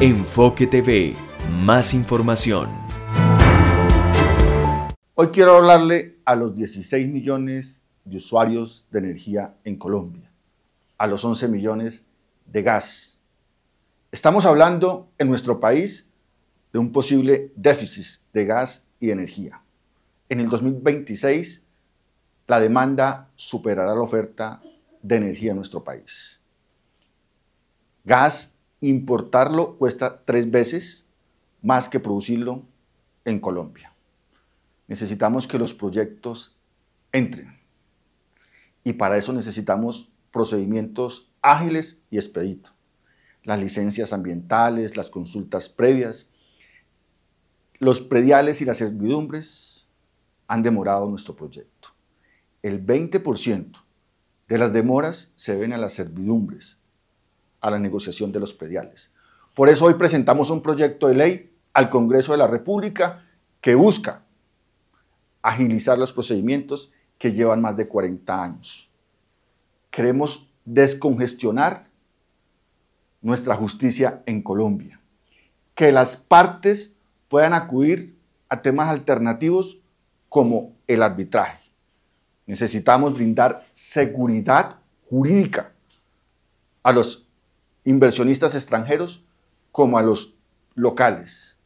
Enfoque TV, más información. Hoy quiero hablarle a los 16 millones de usuarios de energía en Colombia, a los 11 millones de gas. Estamos hablando en nuestro país de un posible déficit de gas y energía. En el 2026, la demanda superará la oferta de energía en nuestro país. Gas importarlo cuesta tres veces más que producirlo en Colombia. Necesitamos que los proyectos entren. Y para eso necesitamos procedimientos ágiles y expeditos. Las licencias ambientales, las consultas previas, los prediales y las servidumbres han demorado nuestro proyecto. El 20% de las demoras se ven a las servidumbres, a la negociación de los prediales. Por eso hoy presentamos un proyecto de ley al Congreso de la República que busca agilizar los procedimientos que llevan más de 40 años. Queremos descongestionar nuestra justicia en Colombia, que las partes puedan acudir a temas alternativos como el arbitraje. Necesitamos brindar seguridad jurídica a los inversionistas extranjeros como a los locales.